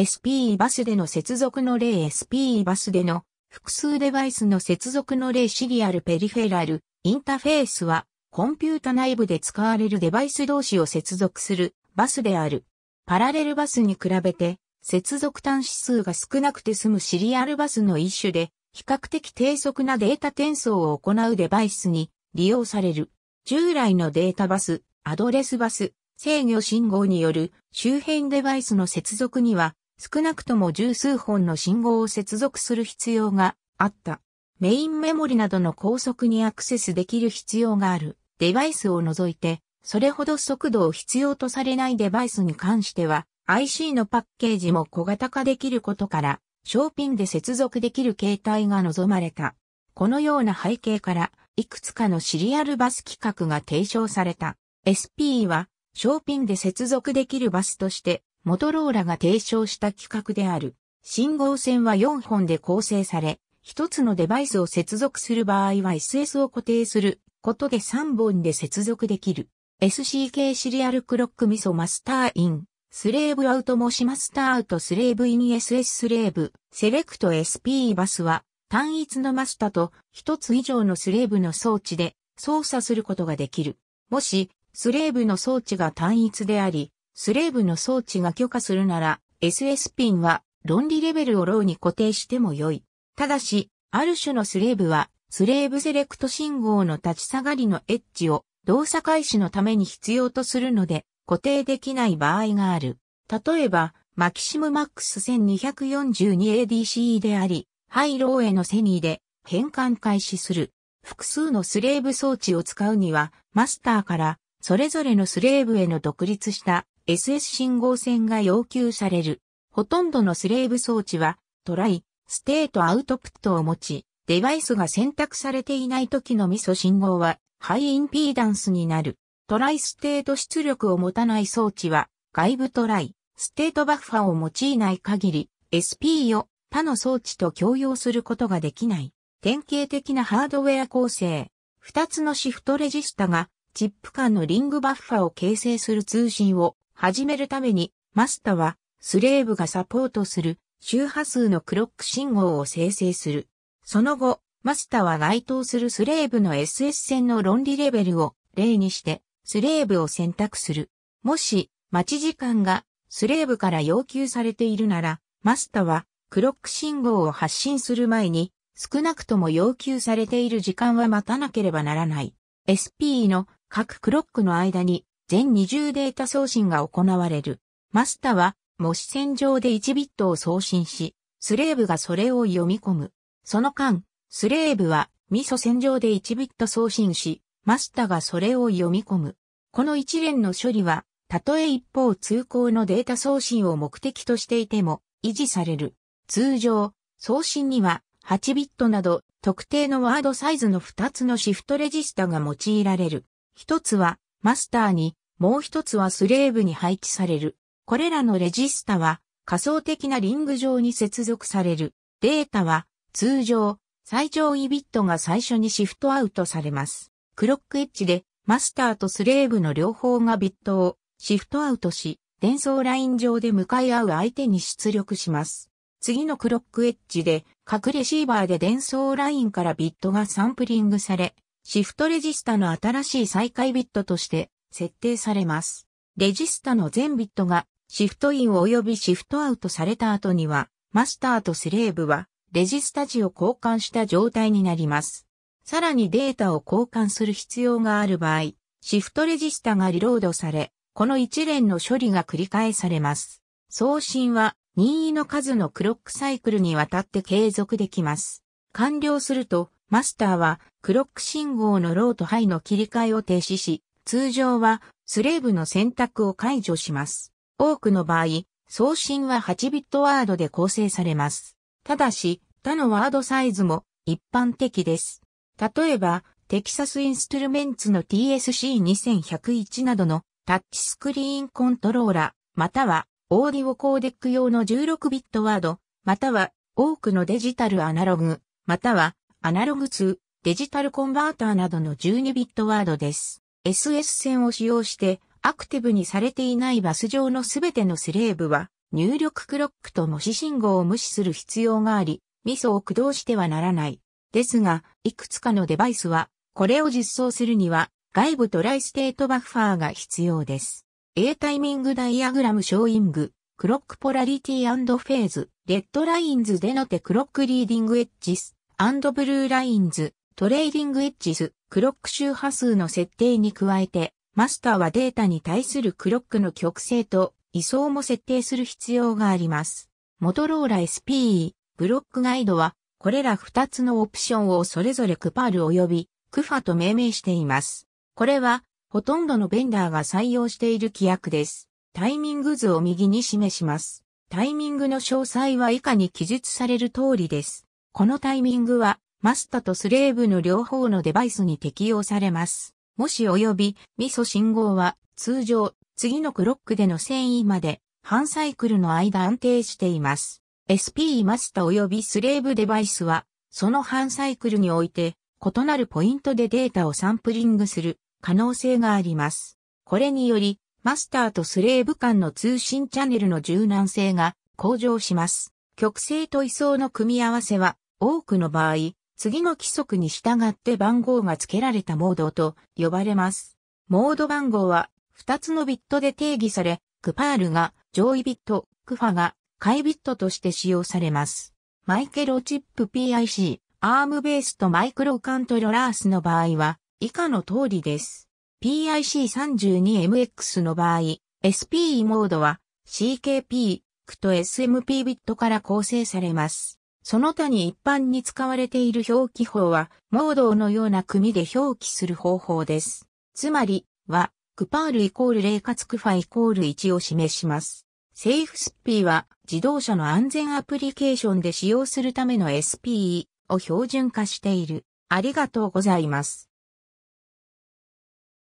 SPE バスでの接続の例 SPE バスでの複数デバイスの接続の例シリアルペリフェラルインターフェースはコンピュータ内部で使われるデバイス同士を接続するバスである。パラレルバスに比べて接続端子数が少なくて済むシリアルバスの一種で比較的低速なデータ転送を行うデバイスに利用される。従来のデータバス、アドレスバス、制御信号による周辺デバイスの接続には少なくとも十数本の信号を接続する必要があった。メインメモリなどの高速にアクセスできる必要があるデバイスを除いて、それほど速度を必要とされないデバイスに関しては、IC のパッケージも小型化できることから、ショーピンで接続できる携帯が望まれた。このような背景から、いくつかのシリアルバス規格が提唱された。SP は、ショーピンで接続できるバスとして、モトローラが提唱した企画である。信号線は4本で構成され、1つのデバイスを接続する場合は SS を固定することで3本で接続できる。SCK シリアルクロックミソマスターイン、スレーブアウトもしマスターアウトスレーブイン SS スレーブ、セレクト SP バスは単一のマスタと1つ以上のスレーブの装置で操作することができる。もし、スレーブの装置が単一であり、スレーブの装置が許可するなら、SS ピンは論理レベルをローに固定しても良い。ただし、ある種のスレーブは、スレーブセレクト信号の立ち下がりのエッジを動作開始のために必要とするので固定できない場合がある。例えば、マキシムマックス 1242ADCE であり、ハイローへのセニーで変換開始する。複数のスレーブ装置を使うには、マスターからそれぞれのスレーブへの独立した SS 信号線が要求される。ほとんどのスレーブ装置は、トライ、ステートアウトプットを持ち、デバイスが選択されていない時のミソ信号は、ハイインピーダンスになる。トライステート出力を持たない装置は、外部トライ、ステートバッファを用いない限り、SP を他の装置と共用することができない。典型的なハードウェア構成。二つのシフトレジスタが、チップ間のリングバッファを形成する通信を始めるために、マスタは、スレーブがサポートする周波数のクロック信号を生成する。その後、マスタは該当するスレーブの SS 線の論理レベルを例にして、スレーブを選択する。もし、待ち時間がスレーブから要求されているなら、マスタはクロック信号を発信する前に、少なくとも要求されている時間は待たなければならない。SP の各クロックの間に全20データ送信が行われる。マスターは、模試線上で1ビットを送信し、スレーブがそれを読み込む。その間、スレーブは、ミソ線上で1ビット送信し、マスターがそれを読み込む。この一連の処理は、たとえ一方通行のデータ送信を目的としていても維持される。通常、送信には8ビットなど特定のワードサイズの2つのシフトレジスタが用いられる。1つはマスターにもう一つはスレーブに配置される。これらのレジスタは仮想的なリング上に接続される。データは通常最上位ビットが最初にシフトアウトされます。クロックエッジでマスターとスレーブの両方がビットをシフトアウトし、伝送ライン上で向かい合う相手に出力します。次のクロックエッジで各レシーバーで伝送ラインからビットがサンプリングされ、シフトレジスタの新しい再開ビットとして設定されます。レジスタの全ビットがシフトイン及びシフトアウトされた後には、マスターとスレーブはレジスタ時を交換した状態になります。さらにデータを交換する必要がある場合、シフトレジスタがリロードされ、この一連の処理が繰り返されます。送信は任意の数のクロックサイクルにわたって継続できます。完了すると、マスターはクロック信号のローとハイの切り替えを停止し、通常はスレーブの選択を解除します。多くの場合、送信は8ビットワードで構成されます。ただし、他のワードサイズも一般的です。例えば、テキサスインストゥルメンツの TSC2101 などのタッチスクリーンコントローラ、またはオーディオコーデック用の16ビットワード、または多くのデジタルアナログ、またはアナログ2、デジタルコンバーターなどの12ビットワードです。SS 線を使用してアクティブにされていないバス上のすべてのスレーブは入力クロックと模試信号を無視する必要があり、ミソを駆動してはならない。ですが、いくつかのデバイスは、これを実装するには、外部トライステートバッファーが必要です。A タイミングダイアグラムショーイング、クロックポラリティフェーズ、レッドラインズでのてクロックリーディングエッジス、ブルーラインズ、トレーディングエッジス、クロック周波数の設定に加えて、マスターはデータに対するクロックの曲性と位相も設定する必要があります。モトローラ SPE、ブロックガイドは、これら2つのオプションをそれぞれクパール及びクファと命名しています。これは、ほとんどのベンダーが採用している規約です。タイミング図を右に示します。タイミングの詳細は以下に記述される通りです。このタイミングはマスタとスレーブの両方のデバイスに適用されます。もし及び、ミソ信号は、通常、次のクロックでの遷移まで、半サイクルの間安定しています。SP マスタ及びスレーブデバイスは、その半サイクルにおいて、異なるポイントでデータをサンプリングする可能性があります。これにより、マスターとスレーブ間の通信チャンネルの柔軟性が向上します。極性と位相の組み合わせは、多くの場合、次の規則に従って番号が付けられたモードと呼ばれます。モード番号は2つのビットで定義され、クパールが上位ビット、クファが下位ビットとして使用されます。マイケロチップ PIC、アームベースとマイクロカントロラースの場合は以下の通りです。PIC32MX の場合、SPE モードは CKP、クと SMP ビットから構成されます。その他に一般に使われている表記法は、モードのような組で表記する方法です。つまり、は、クパールイコール0かつクファイコール1を示します。セーフスピーは自動車の安全アプリケーションで使用するための SPE を標準化している。ありがとうございます。